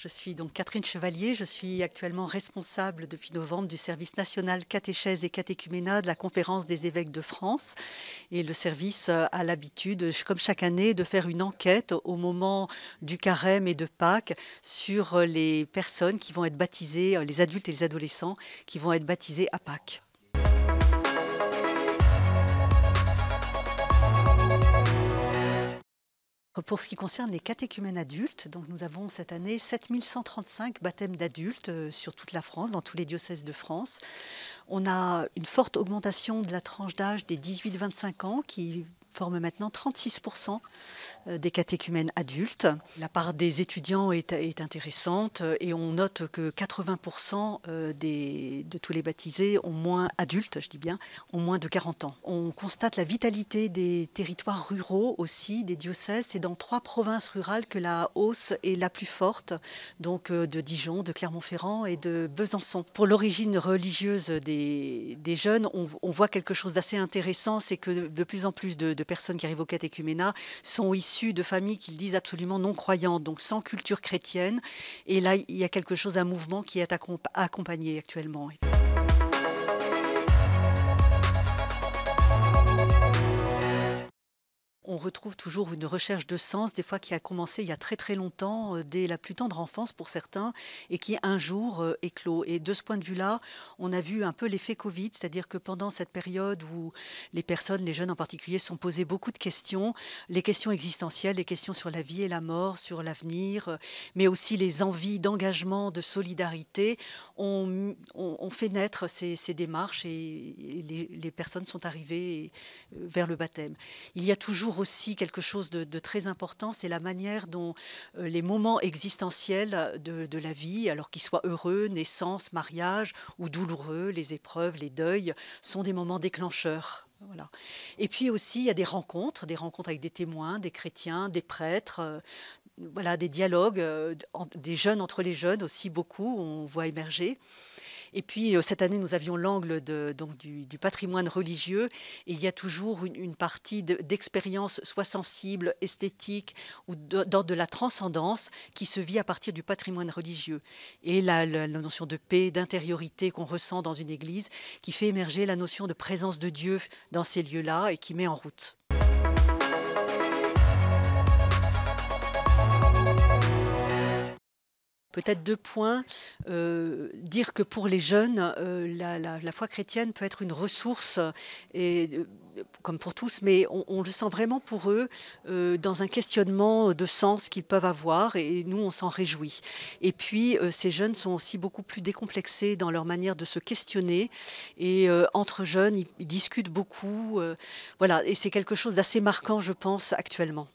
Je suis donc Catherine Chevalier, je suis actuellement responsable depuis novembre du service national catéchèse et catéchuménat de la conférence des évêques de France. Et le service a l'habitude, comme chaque année, de faire une enquête au moment du carême et de Pâques sur les personnes qui vont être baptisées, les adultes et les adolescents qui vont être baptisés à Pâques. Pour ce qui concerne les catéchumènes adultes, donc nous avons cette année 7135 baptêmes d'adultes euh, sur toute la France, dans tous les diocèses de France. On a une forte augmentation de la tranche d'âge des 18-25 ans qui forme maintenant 36% euh, des catéchumènes adultes. La part des étudiants est, intéressante euh, et on note que 80% euh, des, de tous les baptisés ont moins adultes, je dis bien, ont moins de 40 ans. On constate la vitalité des territoires ruraux aussi, des diocèses. C'est dans trois provinces rurales que la hausse est la plus forte, donc de Dijon, de Clermont-Ferrand et de Besançon. Pour l'origine religieuse des, jeunes, on, voit quelque chose d'assez intéressant, c'est que de plus en plus de personnes qui arrivent au catéchuménat sont issues de familles qu'ils disent absolument non croyantes, donc sans culture chrétienne. Et là, il y a quelque chose, un mouvement qui est accompagné actuellement. on retrouve toujours une recherche de sens, des fois qui a commencé il y a très très longtemps, euh, dès la plus tendre enfance pour certains, et qui un jour éclot. Euh, et de ce point de vue-là, on a vu un peu l'effet Covid, c'est-à-dire que pendant cette période où les personnes, les jeunes en particulier, sont posées beaucoup de questions, les questions existentielles, les questions sur la vie et la mort, sur l'avenir, euh, mais aussi les envies d'engagement, de solidarité, on, fait naître ces, démarches et, les, les, personnes sont arrivées vers le baptême. Il y a toujours aussi aussi quelque chose de, très important, c'est la manière dont euh, les moments existentiels de, la vie, alors qu'ils soient heureux, naissance, mariage ou douloureux, les épreuves, les deuils, sont des moments déclencheurs. Voilà. Et puis aussi, il y a des rencontres, des rencontres avec des témoins, des chrétiens, des prêtres, euh, voilà, des dialogues, euh, des jeunes entre les jeunes aussi beaucoup, on voit émerger. Et puis euh, cette année, nous avions l'angle du, patrimoine religieux. Et il y a toujours une, partie d'expérience, soit sensible, esthétique ou d'ordre de la transcendance, qui se vit à partir du patrimoine religieux. Et la notion de paix, d'intériorité qu'on ressent dans une église, qui fait émerger la notion de présence de Dieu dans ces lieux-là et qui met en route. peut-être deux points. Euh, dire que pour les jeunes, euh, la, foi chrétienne peut être une ressource euh, et comme pour tous, mais on, le sent vraiment pour eux dans un questionnement de sens qu'ils peuvent avoir et nous on s'en réjouit. Et puis ces jeunes sont aussi beaucoup plus décomplexés dans leur manière de se questionner et entre jeunes ils, ils discutent beaucoup. voilà, et c'est quelque chose d'assez marquant je pense actuellement.